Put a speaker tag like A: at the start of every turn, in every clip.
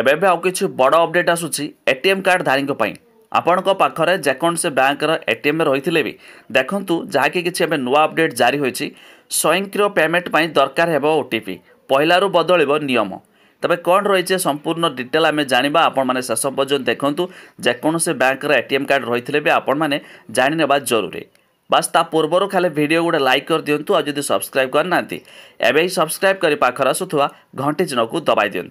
A: ଏବେ ଏବେ ଆଉ କିଛି ବଡ଼ ଅପଡ଼େଟ୍ ଆସୁଛି ଏଟିଏମ୍ କାର୍ଡ଼ ଧାରୀଙ୍କ ପାଇଁ ଆପଣଙ୍କ ପାଖରେ ଯେକୌଣସି ବ୍ୟାଙ୍କର ଏଟିଏମ୍ ରହିଥିଲେ ବି ଦେଖନ୍ତୁ ଯାହାକି କିଛି ଏବେ ନୂଆ ଅପଡ଼େଟ୍ ଜାରି ହୋଇଛି ସ୍ୱୟଂକ୍ରିୟ ପେମେଣ୍ଟ ପାଇଁ ଦରକାର ହେବ ଓ ଟି ପି ପହିଲାରୁ ବଦଳିବ ନିୟମ তবে কণ রয়েছে সম্পূর্ণ ডিটেল আমি জাঁয়া আপনার শেষ পর্যন্ত দেখুন যেকোন ব্যাঙ্কর এটিএম কার্ড রয়েছে বি আপনার নেওয়া জরুরি বাস তা পূর্বর খালি ভিডিও গুড়ে লাইক করে দিও আর যদি সবসক্রাইব করে না এবে সবসক্রাইব করে পাখে আসুক ঘণ্টি চিহ্নক দবাই দিও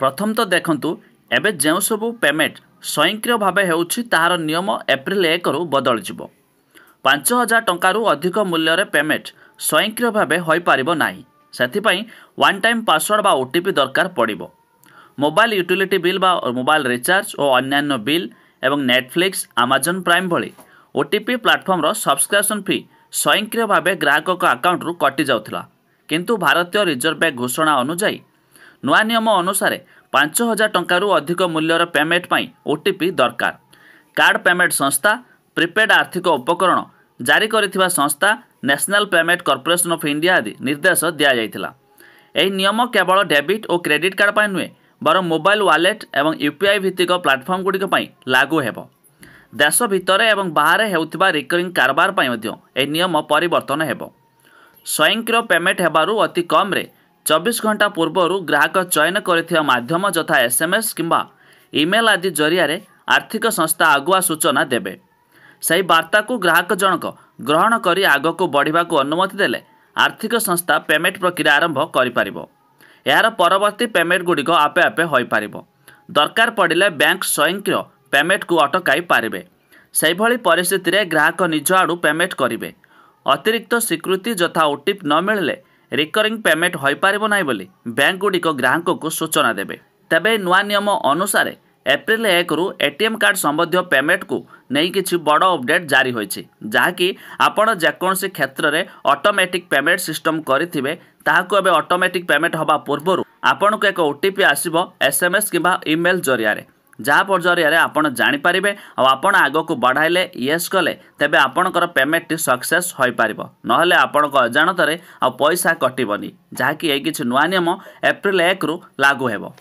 A: ପ୍ରଥମ ତ ଦେଖନ୍ତୁ ଏବେ ଯେଉଁ ସବୁ ପେମେଣ୍ଟ ସ୍ୱୟଂକ୍ରିୟ ଭାବେ ହେଉଛି ତାହାର ନିୟମ ଏପ୍ରିଲ ଏକରୁ ବଦଳିଯିବ ପାଞ୍ଚ ହଜାର ଟଙ୍କାରୁ ଅଧିକ ମୂଲ୍ୟରେ ପେମେଣ୍ଟ ସ୍ୱୟଂକ୍ରିୟ ଭାବେ ହୋଇପାରିବ ନାହିଁ ସେଥିପାଇଁ ୱାନ୍ ଟାଇମ୍ ପାସୱାର୍ଡ଼ ବା ଓଟିପି ଦରକାର ପଡ଼ିବ ମୋବାଇଲ ୟୁଟିଲିଟି ବିଲ୍ ବା ମୋବାଇଲ ରିଚାର୍ଜ ଓ ଅନ୍ୟାନ୍ୟ ବିଲ୍ ଏବଂ ନେଟଫ୍ଲିକ୍ସ ଆମାଜନ୍ ପ୍ରାଇମ୍ ଭଳି ଓଟିପି ପ୍ଲାଟଫର୍ମର ସବସ୍କ୍ରିପସନ୍ ଫି ସ୍ୱୟଂକ୍ରିୟ ଭାବେ ଗ୍ରାହକଙ୍କ ଆକାଉଣ୍ଟରୁ କଟିଯାଉଥିଲା କିନ୍ତୁ ଭାରତୀୟ ରିଜର୍ଭ ବ୍ୟାଙ୍କ ଘୋଷଣା ଅନୁଯାୟୀ ନୂଆ ନିୟମ ଅନୁସାରେ ପାଞ୍ଚ ହଜାର ଟଙ୍କାରୁ ଅଧିକ ମୂଲ୍ୟର ପେମେଣ୍ଟ ପାଇଁ ଓ ଟି ପି ଦରକାର କାର୍ଡ଼ ପେମେଣ୍ଟ ସଂସ୍ଥା ପ୍ରିପେଡ଼୍ ଆର୍ଥିକ ଉପକରଣ ଜାରି କରିଥିବା ସଂସ୍ଥା National Payment Corporation of India ଆଦି ନିର୍ଦ୍ଦେଶ ଦିଆଯାଇଥିଲା ଏହି ନିୟମ କେବଳ ଡେବିଟ୍ ଓ କ୍ରେଡ଼ିଟ୍ କାର୍ଡ଼ ପାଇଁ ନୁହେଁ ବରଂ ମୋବାଇଲ୍ ୱାଲେଟ୍ ଏବଂ ୟୁ ପି ଆଇ ଭିତ୍ତିକ ପ୍ଲାଟଫର୍ମଗୁଡ଼ିକ ପାଇଁ ଲାଗୁ ହେବ ଦେଶ ଭିତରେ ଏବଂ ବାହାରେ ହେଉଥିବା ରିକରିଂ କାରବାର ପାଇଁ ମଧ୍ୟ ଏହି ନିୟମ ପରିବର୍ତ୍ତନ ହେବ ସ୍ୱୟଂକ୍ରିୟ ପେମେଣ୍ଟ ହେବାରୁ ଅତି କମ୍ରେ ଚବିଶ ଘଣ୍ଟା ପୂର୍ବରୁ ଗ୍ରାହକ ଚୟନ କରିଥିବା ମାଧ୍ୟମ ଯଥା ଏସ୍ଏମ୍ଏସ୍ କିମ୍ବା ଇମେଲ୍ ଆଦି ଜରିଆରେ ଆର୍ଥିକ ସଂସ୍ଥା ଆଗୁଆ ସୂଚନା ଦେବେ ସେହି ବାର୍ତ୍ତାକୁ ଗ୍ରାହକ ଜଣକ ଗ୍ରହଣ କରି ଆଗକୁ ବଢ଼ିବାକୁ ଅନୁମତି ଦେଲେ ଆର୍ଥିକ ସଂସ୍ଥା ପେମେଣ୍ଟ ପ୍ରକ୍ରିୟା ଆରମ୍ଭ କରିପାରିବ ଏହାର ପରବର୍ତ୍ତୀ ପେମେଣ୍ଟଗୁଡ଼ିକ ଆପେ ଆପେ ହୋଇପାରିବ ଦରକାର ପଡ଼ିଲେ ବ୍ୟାଙ୍କ ସ୍ୱୟଂକ୍ରିୟ ପେମେଣ୍ଟକୁ ଅଟକାଇ ପାରିବେ ସେହିଭଳି ପରିସ୍ଥିତିରେ ଗ୍ରାହକ ନିଜ ଆଡ଼ୁ ପେମେଣ୍ଟ କରିବେ ଅତିରିକ୍ତ ସ୍ୱୀକୃତି ଯଥା ଓ ଟିପ୍ ନ ମିଳିଲେ ରିକରିଂ ପେମେଣ୍ଟ ହୋଇପାରିବ ନାହିଁ ବୋଲି ବ୍ୟାଙ୍କଗୁଡ଼ିକ ଗ୍ରାହକଙ୍କୁ ସୂଚନା ଦେବେ ତେବେ ନୂଆ ନିୟମ ଅନୁସାରେ ଏପ୍ରିଲ ଏକରୁ ଏ ଟି ଏମ୍ କାର୍ଡ଼ ସମ୍ବନ୍ଧୀୟ ପେମେଣ୍ଟକୁ ନେଇ କିଛି ବଡ଼ ଅପଡ଼େଟ୍ ଜାରି ହୋଇଛି ଯାହାକି ଆପଣ ଯେକୌଣସି କ୍ଷେତ୍ରରେ ଅଟୋମେଟିକ୍ ପେମେଣ୍ଟ ସିଷ୍ଟମ୍ କରିଥିବେ ତାହାକୁ ଏବେ ଅଟୋମେଟିକ୍ ପେମେଣ୍ଟ ହେବା ପୂର୍ବରୁ ଆପଣଙ୍କୁ ଏକ ଓ ଟି ପି ଆସିବ ଏସ୍ କିମ୍ବା ଇମେଲ୍ ଜରିଆରେ ଯାହା ପର୍ଯ୍ୟାୟରେ ଆପଣ ଜାଣିପାରିବେ ଆଉ ଆପଣ ଆଗକୁ ବଢ଼ାଇଲେ ୟେସ୍ କଲେ ତେବେ ଆପଣଙ୍କର ପେମେଣ୍ଟଟି ସକ୍ସେସ୍ ହୋଇପାରିବ ନହେଲେ ଆପଣଙ୍କ ଅଜାଣତରେ ଆଉ ପଇସା କଟିବନି ଯାହାକି ଏହି କିଛି ନୂଆ ନିୟମ ଏପ୍ରିଲ ଏକରୁ ଲାଗୁ ହେବ